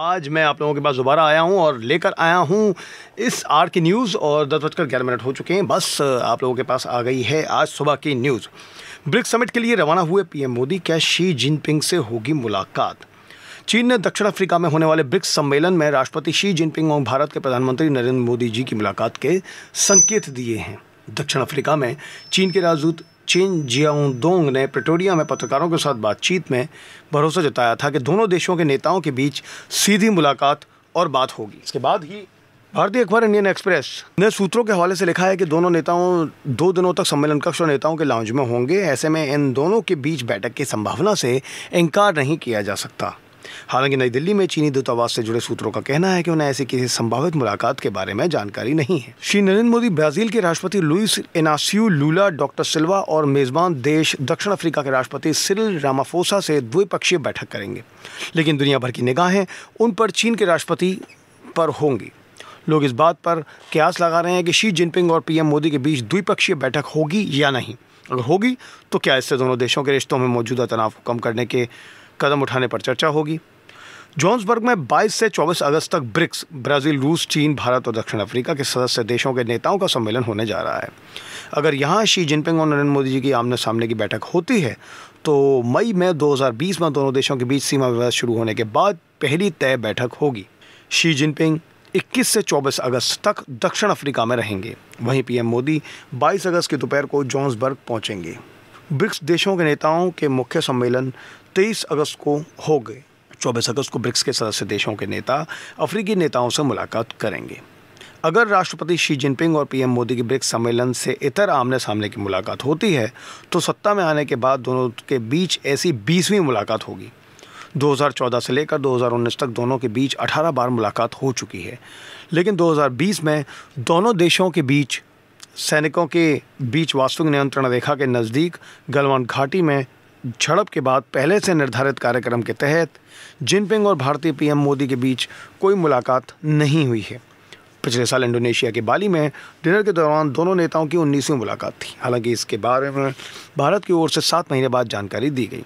आज मैं आप लोगों के पास दोबारा आया हूँ और लेकर आया हूँ इस आर की न्यूज़ और दस बजकर ग्यारह मिनट हो चुके हैं बस आप लोगों के पास आ गई है आज सुबह की न्यूज़ ब्रिक्स समिट के लिए रवाना हुए पीएम मोदी क्या शी जिनपिंग से होगी मुलाकात चीन ने दक्षिण अफ्रीका में होने वाले ब्रिक्स सम्मेलन में राष्ट्रपति शी जिनपिंग और भारत के प्रधानमंत्री नरेंद्र मोदी जी की मुलाकात के संकेत दिए हैं दक्षिण अफ्रीका में चीन के राजदूत चीन जियाउदोंग ने प्रिटोरिया में पत्रकारों के साथ बातचीत में भरोसा जताया था कि दोनों देशों के नेताओं के बीच सीधी मुलाकात और बात होगी इसके बाद ही भारतीय अखबार इंडियन एक्सप्रेस ने सूत्रों के हवाले से लिखा है कि दोनों नेताओं दो दिनों तक सम्मेलन कक्ष और नेताओं के लाउंज में होंगे ऐसे में इन दोनों के बीच बैठक की संभावना से इनकार नहीं किया जा सकता हालांकि नई दिल्ली में चीनी दूतावास से जुड़े सूत्रों का कहना है कि उन्हें ऐसी किसी संभावित मुलाकात के बारे में जानकारी नहीं है श्री नरेंद्र मोदी ब्राजील के राष्ट्रपति लुइस एनासियो लूला डॉक्टर सिल्वा और मेजबान देश दक्षिण अफ्रीका के राष्ट्रपति सिरिल रामाफोसा से द्विपक्षीय बैठक करेंगे लेकिन दुनिया भर की निगाहें उन पर चीन के राष्ट्रपति पर होंगी लोग इस बात पर कयास लगा रहे हैं कि शी जिनपिंग और पीएम मोदी के बीच द्विपक्षीय बैठक होगी या नहीं अगर होगी तो क्या इससे दोनों देशों के रिश्तों में मौजूदा तनाव को कम करने के कदम उठाने पर चर्चा होगी जोन्सबर्ग में 22 से 24 अगस्त तक ब्रिक्स ब्राज़ील रूस चीन भारत और दक्षिण अफ्रीका के सदस्य देशों के नेताओं का सम्मेलन होने जा रहा है अगर यहाँ शी जिनपिंग और नरेंद्र मोदी जी की आमने सामने की बैठक होती है तो मई में 2020 में दोनों देशों के बीच सीमा विवाद शुरू होने के बाद पहली तय बैठक होगी शी जिनपिंग 21 से 24 अगस्त तक दक्षिण अफ्रीका में रहेंगे वहीं पीएम मोदी 22 अगस्त की दोपहर को जॉन्सबर्ग पहुंचेंगे ब्रिक्स देशों के नेताओं के मुख्य सम्मेलन 23 अगस्त को हो गए चौबीस अगस्त को ब्रिक्स के सदस्य देशों के नेता अफ्रीकी नेताओं से मुलाकात करेंगे अगर राष्ट्रपति शी जिनपिंग और पीएम मोदी की ब्रिक्स सम्मेलन से इतर आमने सामने की मुलाकात होती है तो सत्ता में आने के बाद दोनों के बीच ऐसी बीसवीं मुलाकात होगी 2014 से लेकर 2019 तक दोनों के बीच 18 बार मुलाकात हो चुकी है लेकिन 2020 में दोनों देशों के बीच सैनिकों के बीच वास्तविक नियंत्रण रेखा के नज़दीक गलवान घाटी में झड़प के बाद पहले से निर्धारित कार्यक्रम के तहत जिनपिंग और भारतीय पीएम मोदी के बीच कोई मुलाकात नहीं हुई है पिछले साल इंडोनेशिया के बाली में डिनर के दौरान दोनों नेताओं की उन्नीसवीं मुलाकात थी हालांकि इसके बारे में भारत की ओर से सात महीने बाद जानकारी दी गई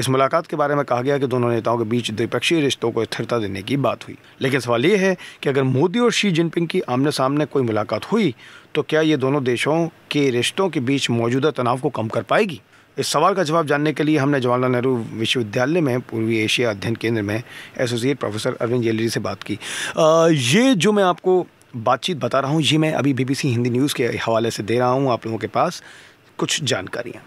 इस मुलाकात के बारे में कहा गया कि दोनों नेताओं के बीच द्विपक्षीय रिश्तों को स्थिरता देने की बात हुई लेकिन सवाल यह है कि अगर मोदी और शी जिनपिंग की आमने सामने कोई मुलाकात हुई तो क्या ये दोनों देशों के रिश्तों के बीच मौजूदा तनाव को कम कर पाएगी इस सवाल का जवाब जानने के लिए हमने जवाहरलाल नेहरू विश्वविद्यालय में पूर्वी एशिया अध्ययन केंद्र में एसोसिएट प्रोफेसर अरविंद जेलरी से बात की आ, ये जो मैं आपको बातचीत बता रहा हूँ ये मैं अभी बीबीसी हिंदी न्यूज़ के हवाले से दे रहा हूँ आप लोगों के पास कुछ जानकारियाँ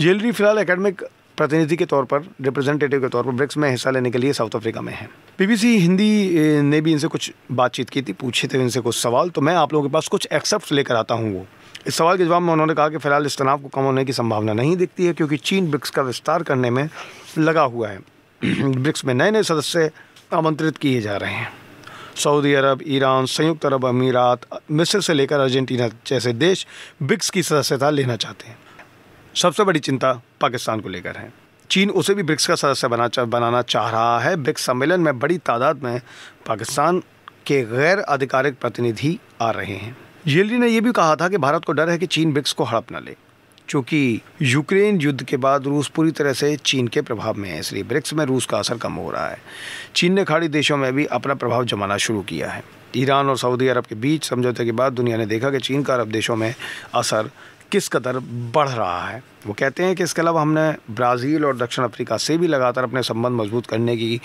जेलरी फिलहाल एकेडमिक प्रतिनिधि के तौर पर रिप्रेजेंटेटिव के तौर पर ब्रिक्स में हिस्सा लेने के लिए साउथ अफ्रीका में है बीबीसी हिंदी ने भी इनसे कुछ बातचीत की थी पूछे थे इनसे कुछ सवाल तो मैं आप लोगों के पास कुछ एक्सेप्ट लेकर आता हूँ वो इस सवाल के जवाब में उन्होंने कहा कि फिलहाल इस तनाव को कम होने की संभावना नहीं दिखती है क्योंकि चीन ब्रिक्स का विस्तार करने में लगा हुआ है ब्रिक्स में नए नए सदस्य आमंत्रित किए जा रहे हैं सऊदी अरब ईरान संयुक्त अरब अमीरात मिस्र से लेकर अर्जेंटीना जैसे देश ब्रिक्स की सदस्यता लेना चाहते हैं सबसे बड़ी चिंता पाकिस्तान को लेकर है चीन उसे भी ब्रिक्स का सदस्य बना चा, बनाना चाह रहा है ब्रिक्स सम्मेलन में बड़ी तादाद में पाकिस्तान के गैर आधिकारिक प्रतिनिधि आ रहे हैं येली ने यह भी कहा था कि भारत को डर है कि चीन ब्रिक्स को हड़प न ले क्योंकि यूक्रेन युद्ध के बाद रूस पूरी तरह से चीन के प्रभाव में है इसलिए ब्रिक्स में रूस का असर कम हो रहा है चीन ने खाड़ी देशों में भी अपना प्रभाव जमाना शुरू किया है ईरान और सऊदी अरब के बीच समझौते के बाद दुनिया ने देखा कि चीन का अरब देशों में असर किस कदर बढ़ रहा है वो कहते हैं कि इसके अलावा हमने ब्राज़ील और दक्षिण अफ्रीका से भी लगातार अपने संबंध मजबूत करने की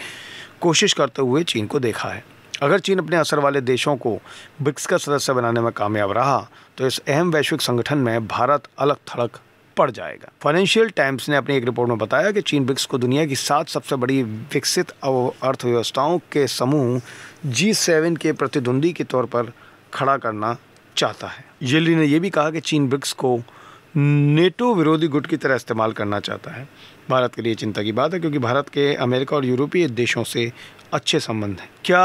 कोशिश करते हुए चीन को देखा है अगर चीन अपने असर वाले देशों को ब्रिक्स का सदस्य बनाने में कामयाब रहा तो इस अहम वैश्विक संगठन में भारत अलग थड़क पड़ जाएगा फाइनेंशियल टाइम्स ने अपनी एक रिपोर्ट में बताया कि चीन ब्रिक्स को दुनिया की सात सबसे बड़ी विकसित अर्थव्यवस्थाओं के समूह जी सेवन के प्रतिद्वंदी के तौर पर खड़ा करना चाहता है जेटली ने यह भी कहा कि चीन ब्रिक्स को नेटो विरोधी गुट की तरह इस्तेमाल करना चाहता है भारत के लिए चिंता की बात है क्योंकि भारत के अमेरिका और यूरोपीय देशों से अच्छे संबंध हैं क्या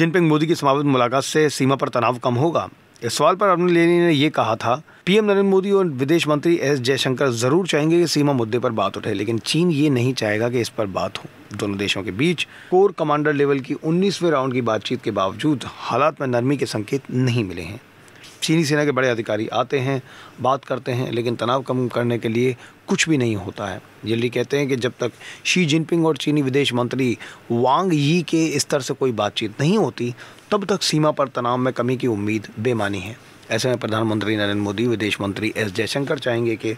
जिनपिंग मोदी की समाप्त मुलाकात से सीमा पर तनाव कम होगा इस सवाल पर अरुण लेनी ने यह कहा था पीएम नरेंद्र मोदी और विदेश मंत्री एस जयशंकर जरूर चाहेंगे कि सीमा मुद्दे पर बात उठे लेकिन चीन ये नहीं चाहेगा कि इस पर बात हो दोनों देशों के बीच कोर कमांडर लेवल की 19वें राउंड की बातचीत के बावजूद हालात में नरमी के संकेत नहीं मिले हैं चीनी सेना के बड़े अधिकारी आते हैं बात करते हैं लेकिन तनाव कम करने के लिए कुछ भी नहीं होता है जल्दी कहते हैं कि जब तक शी जिनपिंग और चीनी विदेश मंत्री वांग यी के स्तर से कोई बातचीत नहीं होती तब तक सीमा पर तनाव में कमी की उम्मीद बेमानी है ऐसे में प्रधानमंत्री नरेंद्र मोदी विदेश मंत्री एस जयशंकर चाहेंगे कि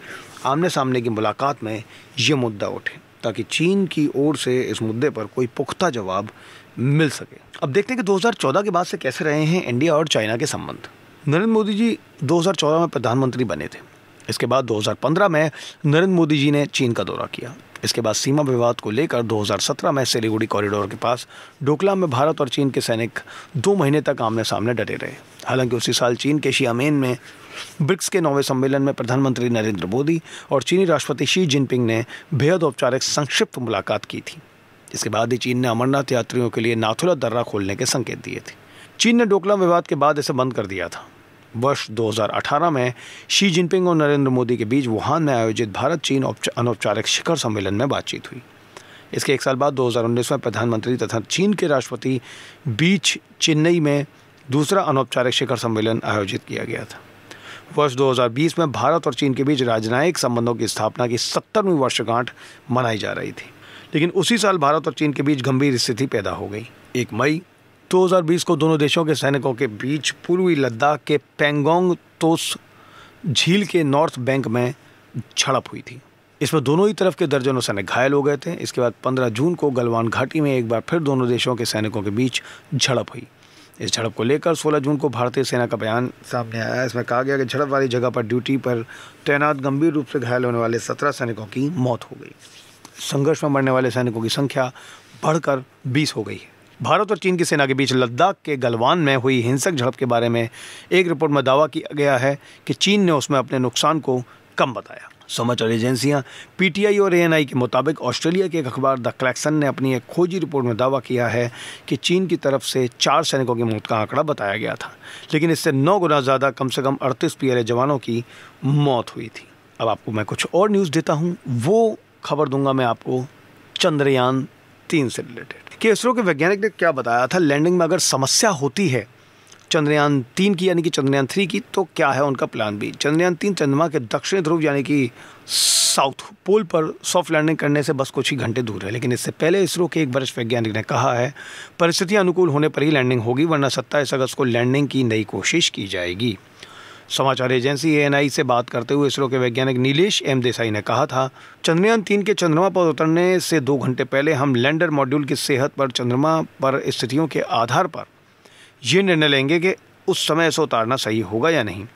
आमने सामने की मुलाकात में ये मुद्दा उठे ताकि चीन की ओर से इस मुद्दे पर कोई पुख्ता जवाब मिल सके अब देखते हैं कि 2014 के बाद से कैसे रहे हैं इंडिया और चाइना के संबंध नरेंद्र मोदी जी 2014 में प्रधानमंत्री बने थे इसके बाद 2015 में नरेंद्र मोदी जी ने चीन का दौरा किया इसके बाद सीमा विवाद को लेकर 2017 में सिलीगुड़ी कॉरिडोर के पास डोकलाम में भारत और चीन के सैनिक दो महीने तक आमने सामने डटे रहे हालांकि उसी साल चीन के शियामेन में ब्रिक्स के नौवे सम्मेलन में प्रधानमंत्री नरेंद्र मोदी और चीनी राष्ट्रपति शी जिनपिंग ने बेहद औपचारिक संक्षिप्त मुलाकात की थी इसके बाद ही चीन ने अमरनाथ यात्रियों के लिए नाथुला दर्रा खोलने के संकेत दिए थे चीन ने डोकलाम विवाद के बाद इसे बंद कर दिया था वर्ष 2018 में शी जिनपिंग और नरेंद्र मोदी के बीच वुहान में आयोजित भारत चीन अनौपचारिक शिखर सम्मेलन में बातचीत हुई इसके एक साल बाद 2019 में प्रधानमंत्री तथा चीन के राष्ट्रपति बीच चेन्नई में दूसरा अनौपचारिक शिखर सम्मेलन आयोजित किया गया था वर्ष 2020 में भारत और चीन के बीच राजनयिक संबंधों की स्थापना की सत्तरवीं वर्षगांठ मनाई जा रही थी लेकिन उसी साल भारत और चीन के बीच गंभीर स्थिति पैदा हो गई एक मई 2020 को दोनों देशों के सैनिकों के बीच पूर्वी लद्दाख के पेंगोंग तोस झील के नॉर्थ बैंक में झड़प हुई थी इसमें दोनों ही तरफ के दर्जनों सैनिक घायल हो गए थे इसके बाद 15 जून को गलवान घाटी में एक बार फिर दोनों देशों के सैनिकों के बीच झड़प हुई इस झड़प को लेकर 16 जून को भारतीय सेना का बयान सामने आया इसमें कहा गया कि झड़प वाली जगह पर ड्यूटी पर तैनात गंभीर रूप से घायल होने वाले सत्रह सैनिकों की मौत हो गई संघर्ष में मरने वाले सैनिकों की संख्या बढ़कर बीस हो गई है भारत और चीन की सेना के बीच लद्दाख के गलवान में हुई हिंसक झड़प के बारे में एक रिपोर्ट में दावा किया गया है कि चीन ने उसमें अपने नुकसान को कम बताया समाचार एजेंसियां पीटीआई और एएनआई के मुताबिक ऑस्ट्रेलिया के एक अखबार द क्लैक्सन ने अपनी एक खोजी रिपोर्ट में दावा किया है कि चीन की तरफ से चार सैनिकों की मौत का आंकड़ा बताया गया था लेकिन इससे नौ गुना ज़्यादा कम से कम अड़तीस पी जवानों की मौत हुई थी अब आपको मैं कुछ और न्यूज़ देता हूँ वो खबर दूंगा मैं आपको चंद्रयान तीन से रिलेटेड कि इसरो के वैज्ञानिक ने क्या बताया था लैंडिंग में अगर समस्या होती है चंद्रयान तीन की यानी कि चंद्रयान थ्री की तो क्या है उनका प्लान भी चंद्रयान तीन चंद्रमा के दक्षिण ध्रुव यानी कि साउथ पोल पर सॉफ्ट लैंडिंग करने से बस कुछ ही घंटे दूर है लेकिन इससे पहले इसरो के एक वरिष्ठ वैज्ञानिक ने कहा है परिस्थितियाँ अनुकूल होने पर ही लैंडिंग होगी वरना सत्ताईस अगस्त को लैंडिंग की नई कोशिश की जाएगी समाचार एजेंसी ए से बात करते हुए इसरो के वैज्ञानिक नीलेश एम देसाई ने कहा था चंद्रयान तीन के चंद्रमा पर उतरने से दो घंटे पहले हम लैंडर मॉड्यूल की सेहत पर चंद्रमा पर स्थितियों के आधार पर ये निर्णय लेंगे कि उस समय इसे उतारना सही होगा या नहीं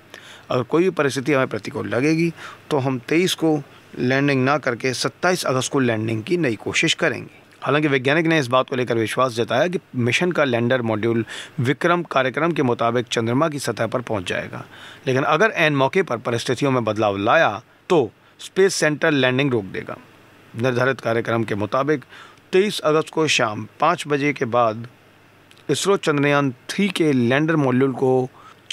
अगर कोई भी परिस्थिति हमें प्रतिकूल लगेगी तो हम तेईस को लैंडिंग ना करके सत्ताईस अगस्त को लैंडिंग की नई कोशिश करेंगे हालांकि वैज्ञानिक ने इस बात को लेकर विश्वास जताया कि मिशन का लैंडर मॉड्यूल विक्रम कार्यक्रम के मुताबिक चंद्रमा की सतह पर पहुंच जाएगा लेकिन अगर एन मौके पर परिस्थितियों में बदलाव लाया तो स्पेस सेंटर लैंडिंग रोक देगा निर्धारित कार्यक्रम के मुताबिक 23 अगस्त को शाम पाँच बजे के बाद इसरो चंद्रयान थ्री के लैंडर मॉड्यूल को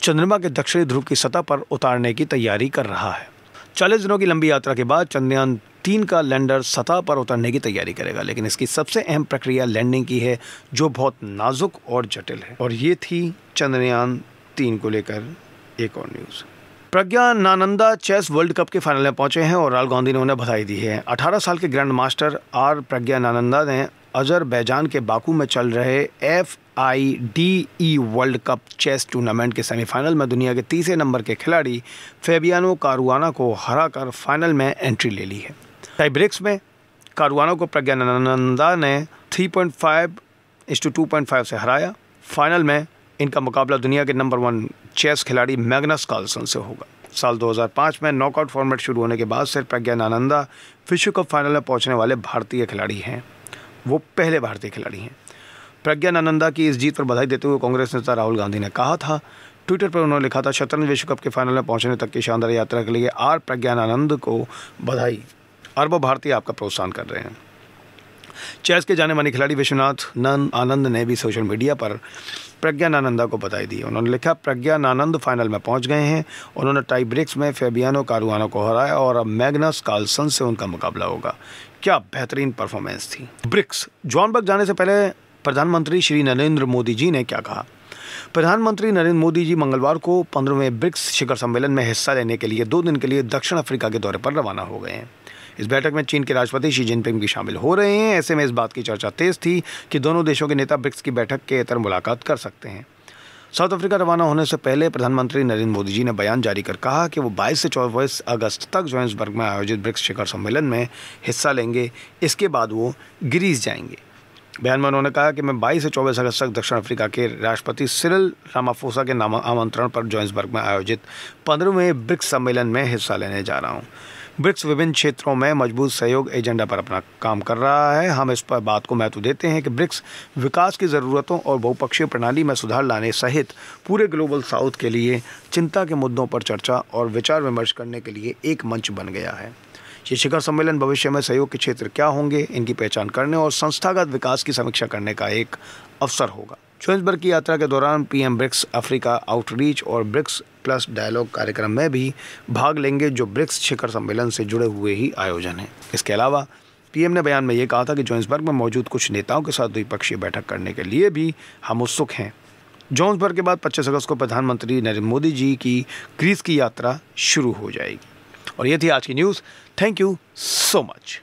चंद्रमा के दक्षिणी ध्रुव की सतह पर उतारने की तैयारी कर रहा है चालीस दिनों की लंबी यात्रा के बाद चंद्रयान तीन का लैंडर सतह पर उतरने की तैयारी करेगा लेकिन इसकी सबसे अहम प्रक्रिया लैंडिंग की है जो बहुत नाजुक और जटिल है और ये थी चंद्रयान तीन को लेकर एक और news Praggnanandhaa chess World Cup के फाइनल में पहुंचे हैं और राहुल गांधी ने उन्हें बधाई दी है 18 साल के grandmaster R Praggnanandhaa ने बैजान के बाकू में चल रहे F I D E World Cup chess tournament के सेमीफाइनल में दुनिया के तीसरे नंबर के खिलाड़ी फेबियानो कारुआना को हराकर फाइनल में एंट्री ले ली है टाई में कारुआना को प्रज्ञानंदा ने three point five is to two point five से हराया फाइनल में इनका मुकाबला दुनिया के नंबर वन चेस खिलाड़ी मैगनस कार्लसन से होगा साल 2005 में नॉकआउट फॉर्मेट शुरू होने के बाद सिर्फ प्रज्ञानानंदा विश्व कप फाइनल में पहुंचने वाले भारतीय खिलाड़ी हैं वो पहले भारतीय खिलाड़ी हैं प्रज्ञानानंदा की इस जीत पर बधाई देते हुए कांग्रेस नेता राहुल गांधी ने कहा था ट्विटर पर उन्होंने लिखा था शतरंज विश्व कप के फाइनल में पहुंचने तक की शानदार यात्रा के लिए आर प्रज्ञानानंद को बधाई अरबों भारतीय आपका प्रोत्साहन कर रहे हैं चेस के जाने माने खिलाड़ी विश्वनाथ नंद आनंद ने भी सोशल मीडिया पर प्रज्ञानानंदा को बधाई दी उन्होंने लिखा प्रज्ञानानंद फाइनल में पहुंच गए हैं उन्होंने टाई ब्रेक्स में फेबियानो कारुआनो को हराया और अब मैग्नस कार्लसन से उनका मुकाबला होगा क्या बेहतरीन परफॉर्मेंस थी ब्रिक्स जॉनबर्ग जाने से पहले प्रधानमंत्री श्री नरेंद्र मोदी जी ने क्या कहा प्रधानमंत्री नरेंद्र मोदी जी मंगलवार को पंद्रहवें ब्रिक्स शिखर सम्मेलन में हिस्सा लेने के लिए दो दिन के लिए दक्षिण अफ्रीका के दौरे पर रवाना हो गए हैं इस बैठक में चीन के राष्ट्रपति शी जिनपिंग भी शामिल हो रहे हैं ऐसे में इस बात की चर्चा तेज़ थी कि दोनों देशों के नेता ब्रिक्स की बैठक के तरह मुलाकात कर सकते हैं साउथ अफ्रीका रवाना होने से पहले प्रधानमंत्री नरेंद्र मोदी जी ने बयान जारी कर कहा कि वो 22 से चौबीस अगस्त तक जोहन्सबर्ग में आयोजित ब्रिक्स शिखर सम्मेलन में हिस्सा लेंगे इसके बाद वो ग्रीस जाएंगे बयान में उन्होंने कहा कि मैं 22 से 24 अगस्त तक दक्षिण अफ्रीका के राष्ट्रपति सिरल रामाफोसा के नाम आमंत्रण पर जोहन्सबर्ग में आयोजित पंद्रहवें ब्रिक्स सम्मेलन में हिस्सा लेने जा रहा हूँ ब्रिक्स विभिन्न क्षेत्रों में मजबूत सहयोग एजेंडा पर अपना काम कर रहा है हम इस पर बात को महत्व देते हैं कि ब्रिक्स विकास की ज़रूरतों और बहुपक्षीय प्रणाली में सुधार लाने सहित पूरे ग्लोबल साउथ के लिए चिंता के मुद्दों पर चर्चा और विचार विमर्श करने के लिए एक मंच बन गया है ये शिखर सम्मेलन भविष्य में सहयोग के क्षेत्र क्या होंगे इनकी पहचान करने और संस्थागत विकास की समीक्षा करने का एक अवसर होगा जोहन्सबर्ग की यात्रा के दौरान पीएम ब्रिक्स अफ्रीका आउटरीच और ब्रिक्स प्लस डायलॉग कार्यक्रम में भी भाग लेंगे जो ब्रिक्स शिखर सम्मेलन से जुड़े हुए ही आयोजन हैं इसके अलावा पीएम ने बयान में ये कहा था कि जोन्सबर्ग में मौजूद कुछ नेताओं के साथ द्विपक्षीय बैठक करने के लिए भी हम उत्सुक हैं जोन्सबर्ग के बाद 25 अगस्त को प्रधानमंत्री नरेंद्र मोदी जी की ग्रीस की यात्रा शुरू हो जाएगी और ये थी आज की news thank you so much